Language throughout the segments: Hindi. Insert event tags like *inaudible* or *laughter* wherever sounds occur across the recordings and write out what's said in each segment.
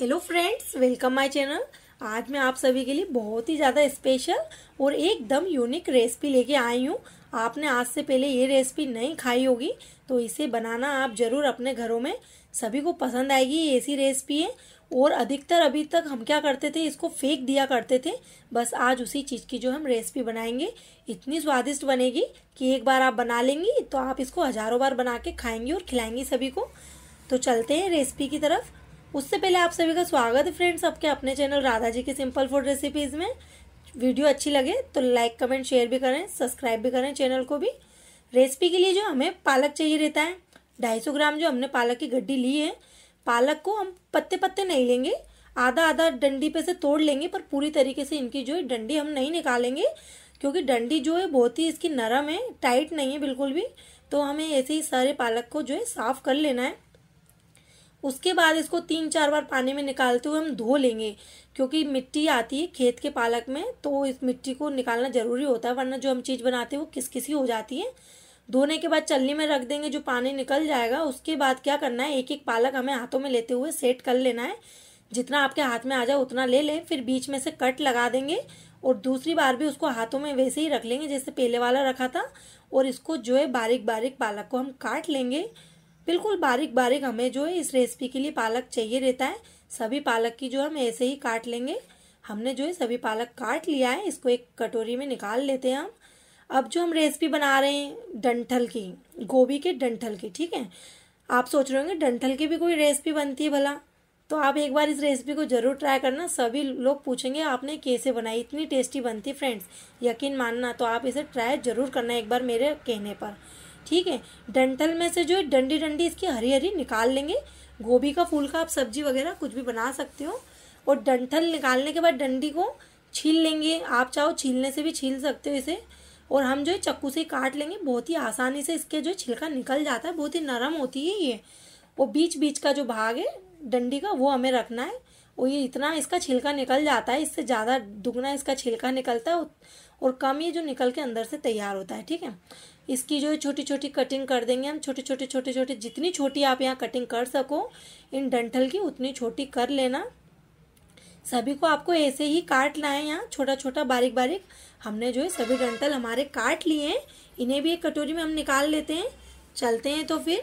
hello friends welcome my channel आज मैं आप सभी के लिए बहुत ही ज़्यादा स्पेशल और एकदम यूनिक रेसिपी लेके आई हूँ आपने आज से पहले ये रेसिपी नहीं खाई होगी तो इसे बनाना आप ज़रूर अपने घरों में सभी को पसंद आएगी ये ऐसी रेसिपी है और अधिकतर अभी तक हम क्या करते थे इसको फेंक दिया करते थे बस आज उसी चीज़ की जो हम रेसिपी बनाएंगे इतनी स्वादिष्ट बनेगी कि एक बार आप बना लेंगी तो आप इसको हज़ारों बार बना के खाएंगी और खिलाएंगी सभी को तो चलते हैं रेसिपी की तरफ उससे पहले आप सभी का स्वागत है फ्रेंड्स आपके अपने चैनल राधा जी की सिंपल फूड रेसिपीज़ में वीडियो अच्छी लगे तो लाइक कमेंट शेयर भी करें सब्सक्राइब भी करें चैनल को भी रेसिपी के लिए जो हमें पालक चाहिए रहता है सौ ग्राम जो हमने पालक की गड्डी ली है पालक को हम पत्ते पत्ते नहीं लेंगे आधा आधा डंडी पे से तोड़ लेंगे पर पूरी तरीके से इनकी जो है डंडी हम नहीं निकालेंगे क्योंकि डंडी जो है बहुत ही इसकी नरम है टाइट नहीं है बिल्कुल भी तो हमें ऐसे ही सारे पालक को जो है साफ़ कर लेना है उसके बाद इसको तीन चार बार पानी में निकालते हुए हम धो लेंगे क्योंकि मिट्टी आती है खेत के पालक में तो इस मिट्टी को निकालना ज़रूरी होता है वरना जो हम चीज़ बनाते हैं वो किस किसी हो जाती है धोने के बाद चलनी में रख देंगे जो पानी निकल जाएगा उसके बाद क्या करना है एक एक पालक हमें हाथों में लेते हुए सेट कर लेना है जितना आपके हाथ में आ जाए उतना ले लें फिर बीच में से कट लगा देंगे और दूसरी बार भी उसको हाथों में वैसे ही रख लेंगे जैसे पहले वाला रखा था और इसको जो है बारीक बारीक पालक को हम काट लेंगे बिल्कुल बारीक बारीक हमें जो है इस रेसिपी के लिए पालक चाहिए रहता है सभी पालक की जो हम ऐसे ही काट लेंगे हमने जो है सभी पालक काट लिया है इसको एक कटोरी में निकाल लेते हैं हम अब जो हम रेसिपी बना रहे हैं डंठल की गोभी के डंठल की ठीक है आप सोच रहे होंगे डंठल की भी कोई रेसिपी बनती है भला तो आप एक बार इस रेसिपी को जरूर ट्राई करना सभी लोग पूछेंगे आपने कैसे बनाई इतनी टेस्टी बनती फ्रेंड्स यकीन मानना तो आप इसे ट्राई जरूर करना एक बार मेरे कहने पर ठीक है डंठल में से जो है डंडी डंडी इसकी हरी हरी निकाल लेंगे गोभी का फूल का आप सब्जी वगैरह कुछ भी बना सकते हो और डंठल निकालने के बाद डंडी को छील लेंगे आप चाहो छीलने से भी छील सकते हो इसे और हम जो है चक्कू से काट लेंगे बहुत ही आसानी से इसके जो छिलका निकल जाता है बहुत ही नरम होती है ये और बीच बीच का जो भाग है डंडी का वो हमें रखना है और ये इतना इसका छिलका निकल जाता है इससे ज़्यादा दुगना इसका छिलका निकलता है और कम ये जो निकल के अंदर से तैयार होता है ठीक है इसकी जो है छोटी छोटी कटिंग कर देंगे हम छोटे छोटे छोटे छोटे जितनी छोटी आप यहाँ कटिंग कर सको इन डंठल की उतनी छोटी कर लेना सभी को आपको ऐसे ही काटना है यहाँ छोटा छोटा बारीक बारीक हमने जो है सभी डंठल हमारे काट लिए हैं इन्हें भी एक कटोरी में हम निकाल लेते हैं चलते हैं तो फिर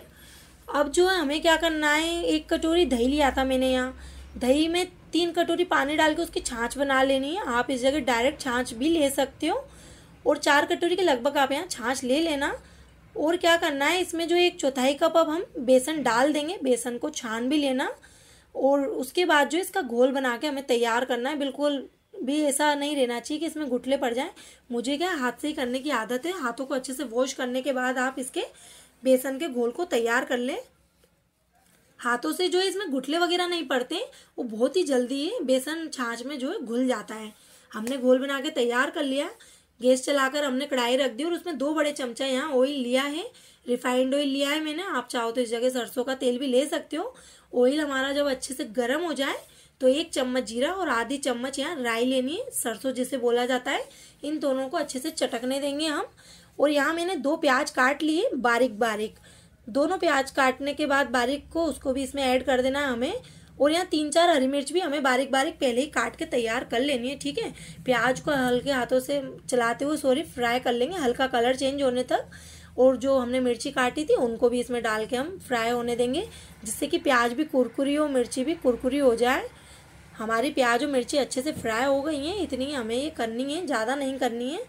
अब जो है हमें क्या करना है एक कटोरी दही लिया था मैंने यहाँ दही में तीन कटोरी पानी डाल के उसकी छाछ बना लेनी है आप इस जगह डायरेक्ट छाछ भी ले सकते हो और चार कटोरी के लगभग आप यहाँ छाछ ले लेना और क्या करना है इसमें जो एक चौथाई कप अब हम बेसन डाल देंगे बेसन को छान भी लेना और उसके बाद जो इसका घोल बना के हमें तैयार करना है बिल्कुल भी ऐसा नहीं रहना चाहिए कि इसमें घुटले पड़ जाएं मुझे क्या हाथ से ही करने की आदत है हाथों को अच्छे से वॉश करने के बाद आप इसके बेसन के घोल को तैयार कर लें हाथों से जो है इसमें गुठले वगैरह नहीं पड़ते वो बहुत ही जल्दी बेसन छाछ में जो है घुल जाता है हमने घोल बना के तैयार कर लिया गैस चलाकर हमने कढ़ाई रख दी और उसमें दो बड़े चमचा यहाँ ऑयल लिया है रिफाइंड ऑयल लिया है मैंने आप चाहो तो इस जगह सरसों का तेल भी ले सकते हो ऑयल हमारा जब अच्छे से गर्म हो जाए तो एक चम्मच जीरा और आधी चम्मच यहाँ राई लेनी है सरसों जिसे बोला जाता है इन दोनों को अच्छे से चटकने देंगे हम और यहाँ मैंने दो प्याज काट लिए बारीक बारीक दोनों प्याज काटने के बाद बारीक को उसको भी इसमें ऐड कर देना है हमें और यहाँ तीन चार हरी मिर्च भी हमें बारीक बारीक पहले ही काट के तैयार कर लेनी है ठीक है प्याज को हल्के हाथों से चलाते हुए सॉरी फ्राई कर लेंगे हल्का कलर चेंज होने तक और जो हमने मिर्ची काटी थी उनको भी इसमें डाल के हम फ्राई होने देंगे जिससे कि प्याज भी कुरकुरी हो मिर्ची भी कुरकुरी हो जाए हमारी प्याज और मिर्ची अच्छे से फ्राई हो गई हैं इतनी हमें ये करनी है ज़्यादा नहीं करनी है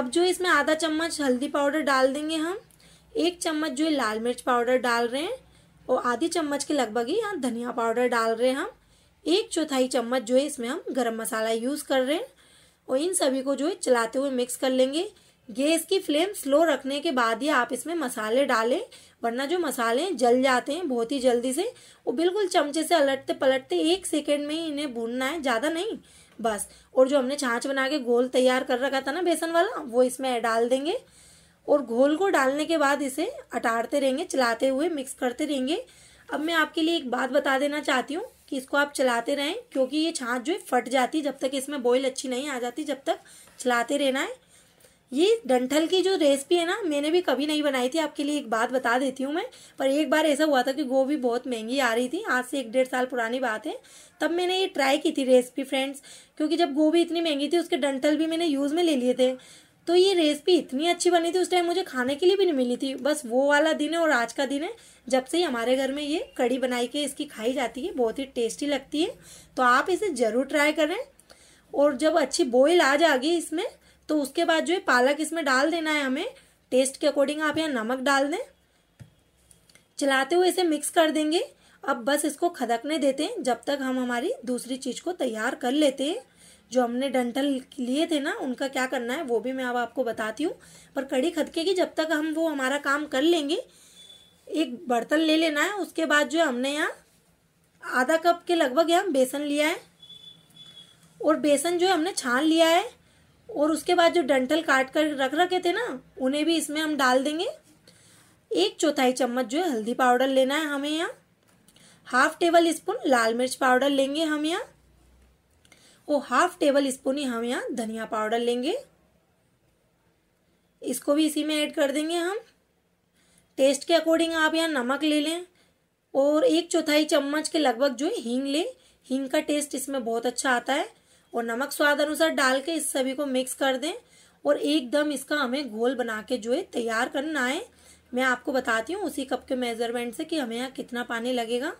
अब जो इसमें आधा चम्मच हल्दी पाउडर डाल देंगे हम एक चम्मच जो है लाल मिर्च पाउडर डाल रहे हैं और आधी चम्मच के लगभग ही यहाँ धनिया पाउडर डाल रहे हैं हम एक चौथाई चम्मच जो है इसमें हम गरम मसाला यूज़ कर रहे हैं और इन सभी को जो है चलाते हुए मिक्स कर लेंगे गैस की फ्लेम स्लो रखने के बाद ही आप इसमें मसाले डालें वरना जो मसाले हैं जल जाते हैं बहुत ही जल्दी से वो बिल्कुल चमचे से अलटते पलटते एक सेकेंड में ही इन्हें भूनना है ज़्यादा नहीं बस और जो हमने छाछ बना के गोल तैयार कर रखा था ना बेसन वाला वो इसमें डाल देंगे और घोल को डालने के बाद इसे अटारते रहेंगे चलाते हुए मिक्स करते रहेंगे अब मैं आपके लिए एक बात बता देना चाहती हूँ कि इसको आप चलाते रहें क्योंकि ये छाछ जो है फट जाती जब तक इसमें बॉयल अच्छी नहीं आ जाती जब तक चलाते रहना है ये डंठल की जो रेसिपी है ना मैंने भी कभी नहीं बनाई थी आपके लिए एक बात बता देती हूँ मैं पर एक बार ऐसा हुआ था कि गोभी बहुत महंगी आ रही थी आज से एक डेढ़ साल पुरानी बात है तब मैंने ये ट्राई की थी रेसिपी फ्रेंड्स क्योंकि जब गोभी इतनी महंगी थी उसके डंठल भी मैंने यूज़ में ले लिए थे तो ये रेसिपी इतनी अच्छी बनी थी उस टाइम मुझे खाने के लिए भी नहीं मिली थी बस वो वाला दिन है और आज का दिन है जब से ही हमारे घर में ये कड़ी बनाई के इसकी खाई जाती है बहुत ही टेस्टी लगती है तो आप इसे ज़रूर ट्राई करें और जब अच्छी बॉयल आ जाएगी इसमें तो उसके बाद जो है पालक इसमें डाल देना है हमें टेस्ट के अकॉर्डिंग आप यहाँ नमक डाल दें चलाते हुए इसे मिक्स कर देंगे अब बस इसको खदकने देते हैं जब तक हम हमारी दूसरी चीज़ को तैयार कर लेते हैं जो हमने डंटल लिए थे ना उनका क्या करना है वो भी मैं अब आपको बताती हूँ पर कड़ी खदकेगी जब तक हम वो हमारा काम कर लेंगे एक बर्तन ले लेना है उसके बाद जो हमने यहाँ आधा कप के लगभग यहाँ बेसन लिया है और बेसन जो हमने छान लिया है और उसके बाद जो डंटल काट कर रख रखे थे ना उन्हें भी इसमें हम डाल देंगे एक चौथाई चम्मच जो है हल्दी पाउडर लेना है हमें यहाँ हाफ टेबल स्पून लाल मिर्च पाउडर लेंगे हम यहाँ वो हाफ टेबल स्पून ही हम यहाँ धनिया पाउडर लेंगे इसको भी इसी में ऐड कर देंगे हम टेस्ट के अकॉर्डिंग आप यहाँ नमक ले लें और एक चौथाई चम्मच के लगभग जो है हींग लें हींग का टेस्ट इसमें बहुत अच्छा आता है और नमक स्वाद अनुसार डाल के इस सभी को मिक्स कर दें और एकदम इसका हमें घोल बना के जो है तैयार करना है मैं आपको बताती हूँ उसी कप के मेजरमेंट से कि हमें यहाँ कितना पानी लगेगा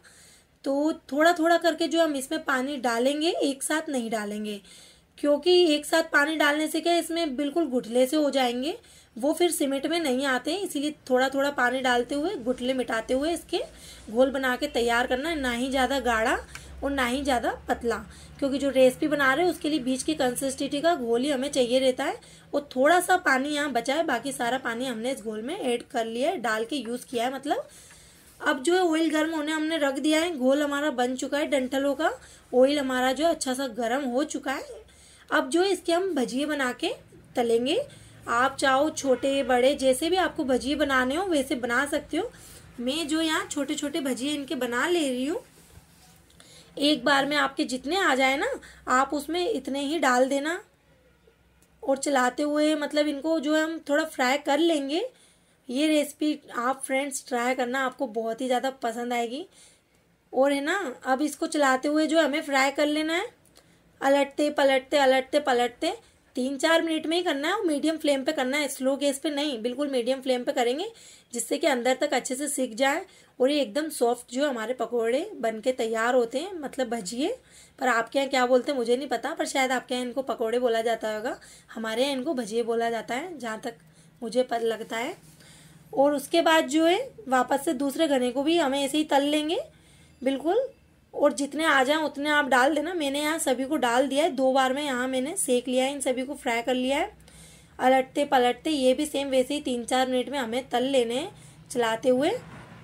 तो थोड़ा थोड़ा करके जो हम इसमें पानी डालेंगे एक साथ नहीं डालेंगे क्योंकि एक साथ पानी डालने से क्या इसमें बिल्कुल घुटले से हो जाएंगे वो फिर सीमेंट में नहीं आते इसीलिए थोड़ा थोड़ा पानी डालते हुए घुटले मिटाते हुए इसके घोल बना के तैयार करना ना ही ज़्यादा गाढ़ा और ना ही ज़्यादा पतला क्योंकि जो रेसिपी बना रहे हैं उसके लिए बीज की कंसिस्टेंसी का घोल ही हमें चाहिए रहता है और थोड़ा सा पानी यहाँ बचा है बाकी सारा पानी हमने इस घोल में ऐड कर लिया है डाल के यूज़ किया है मतलब अब जो है ऑयल गर्म होने हमने रख दिया है घोल हमारा बन चुका है डंठलों का ऑयल हमारा जो है अच्छा सा गर्म हो चुका है अब जो है इसके हम भजिए बना के तलेंगे आप चाहो छोटे बड़े जैसे भी आपको भजिए बनाने हो वैसे बना सकते हो मैं जो यहाँ छोटे छोटे भजिए इनके बना ले रही हूँ एक बार में आपके जितने आ जाए ना आप उसमें इतने ही डाल देना और चलाते हुए मतलब इनको जो है हम थोड़ा फ्राई कर लेंगे ये रेसिपी आप फ्रेंड्स ट्राई करना आपको बहुत ही ज़्यादा पसंद आएगी और है ना अब इसको चलाते हुए जो हमें फ्राई कर लेना है अलटते पलटते अलटते पलटते तीन चार मिनट में ही करना है और मीडियम फ्लेम पे करना है स्लो गैस पे नहीं बिल्कुल मीडियम फ्लेम पे करेंगे जिससे कि अंदर तक अच्छे से सीख जाए और ये एकदम सॉफ्ट जो हमारे पकोड़े बन के तैयार होते हैं मतलब भजिए पर आपके यहाँ क्या बोलते हैं मुझे नहीं पता पर शायद आपके यहाँ इनको पकौड़े बोला जाता होगा हमारे यहाँ इनको भजिए बोला जाता है जहाँ तक मुझे लगता है और उसके बाद जो है वापस से दूसरे घने को भी हमें ऐसे ही तल लेंगे बिल्कुल और जितने आ जाएं उतने आप डाल देना मैंने यहाँ सभी को डाल दिया है दो बार में यहाँ मैंने सेक लिया है इन सभी को फ्राई कर लिया है अलटते पलटते ये भी सेम वैसे ही तीन चार मिनट में हमें तल लेने चलाते हुए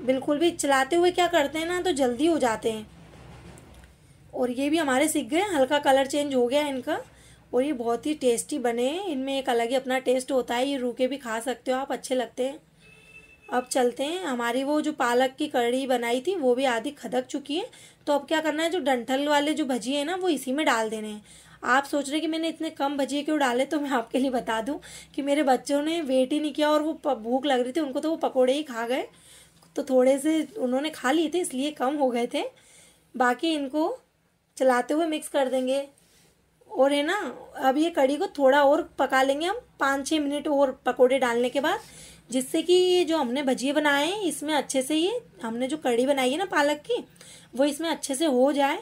बिल्कुल भी चलाते हुए क्या करते हैं ना तो जल्दी हो जाते हैं और ये भी हमारे सीख गए हल्का कलर चेंज हो गया इनका और ये बहुत ही टेस्टी बने हैं इनमें एक अलग ही अपना टेस्ट होता है ये रूके भी खा सकते हो आप अच्छे लगते हैं अब चलते हैं हमारी वो जो पालक की कड़ी बनाई थी वो भी आधी खदक चुकी है तो अब क्या करना है जो डंठल वाले जो भजिए हैं ना वो इसी में डाल देने हैं आप सोच रहे कि मैंने इतने कम भजिए क्यों डाले तो मैं आपके लिए बता दूं कि मेरे बच्चों ने वेट ही नहीं किया और वो भूख लग रही थी उनको तो वो पकौड़े ही खा गए तो थोड़े से उन्होंने खा लिए थे इसलिए कम हो गए थे बाकी इनको चलाते हुए मिक्स कर देंगे और है ना अब ये कड़ी को थोड़ा और पका लेंगे हम पाँच छः मिनट और पकौड़े डालने के बाद जिससे कि ये जो हमने भजिए बनाए हैं इसमें अच्छे से ये हमने जो कड़ी बनाई है ना पालक की वो इसमें अच्छे से हो जाए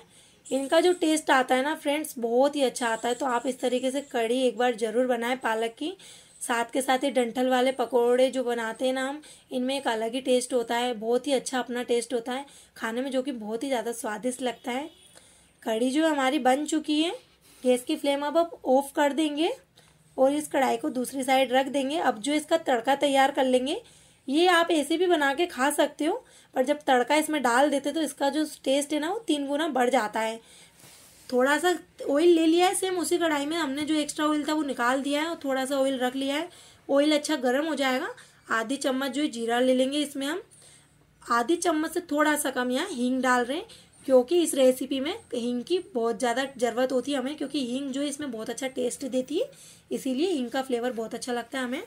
इनका जो टेस्ट आता है ना फ्रेंड्स बहुत ही अच्छा आता है तो आप इस तरीके से कड़ी एक बार ज़रूर बनाएं पालक की साथ के साथ ये डंठल वाले पकोड़े जो बनाते हैं ना हम इनमें एक अलग ही टेस्ट होता है बहुत ही अच्छा अपना टेस्ट होता है खाने में जो कि बहुत ही ज़्यादा स्वादिष्ट लगता है कड़ी जो हमारी बन चुकी है गैस की फ्लेम अब आप ऑफ कर देंगे और इस कढ़ाई को दूसरी साइड रख देंगे अब जो इसका तड़का तैयार कर लेंगे ये आप ऐसे भी बना के खा सकते हो पर जब तड़का इसमें डाल देते तो इसका जो टेस्ट है ना वो तीन गुना बढ़ जाता है थोड़ा सा ऑयल ले लिया है सेम उसी कढ़ाई में हमने जो एक्स्ट्रा ऑयल था वो निकाल दिया है और थोड़ा सा ऑयल रख लिया है ऑयल अच्छा गर्म हो जाएगा आधी चम्मच जो जीरा ले लेंगे इसमें हम आधी चम्मच से थोड़ा सा कम यहाँ हींग डाल रहे हैं क्योंकि इस रेसिपी में हींग की बहुत ज़्यादा ज़रूरत होती है हमें क्योंकि हींग जो है इसमें बहुत अच्छा टेस्ट देती है इसीलिए हींग का फ्लेवर बहुत अच्छा लगता है हमें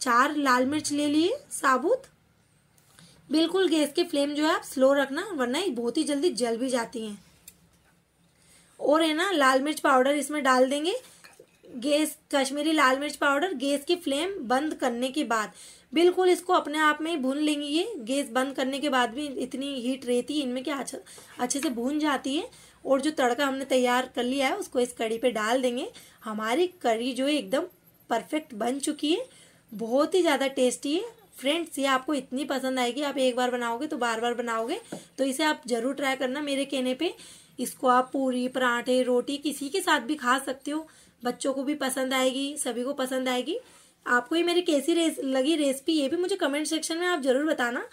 चार लाल मिर्च ले लिए साबुत बिल्कुल गैस के फ्लेम जो है आप स्लो रखना वरना ये बहुत ही जल्दी जल भी जाती हैं और है ना लाल मिर्च पाउडर इसमें डाल देंगे गैस कश्मीरी लाल मिर्च पाउडर गैस की फ्लेम बंद करने के बाद बिल्कुल इसको अपने आप में ही भून लेंगे ये गैस बंद करने के बाद भी इतनी हीट रहती है इनमें क्या अच्छा अच्छे से भून जाती है और जो तड़का हमने तैयार कर लिया है उसको इस कड़ी पे डाल देंगे हमारी कड़ी जो है एकदम परफेक्ट बन चुकी है बहुत ही ज़्यादा टेस्टी है फ्रेंड्स ये आपको इतनी पसंद आएगी आप एक बार बनाओगे तो बार बार बनाओगे तो इसे आप ज़रूर ट्राई करना मेरे कहने पर इसको आप पूरी पराठे रोटी किसी के साथ भी खा सकते हो बच्चों को भी पसंद आएगी सभी को पसंद आएगी आपको ये मेरी कैसी रेस लगी रेसिपी ये भी मुझे कमेंट सेक्शन में आप ज़रूर बताना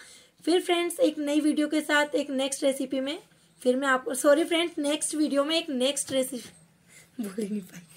फिर फ्रेंड्स एक नई वीडियो के साथ एक नेक्स्ट रेसिपी में फिर मैं आपको सॉरी फ्रेंड्स नेक्स्ट वीडियो में एक नेक्स्ट रेसिपी *laughs* बोल नहीं पाई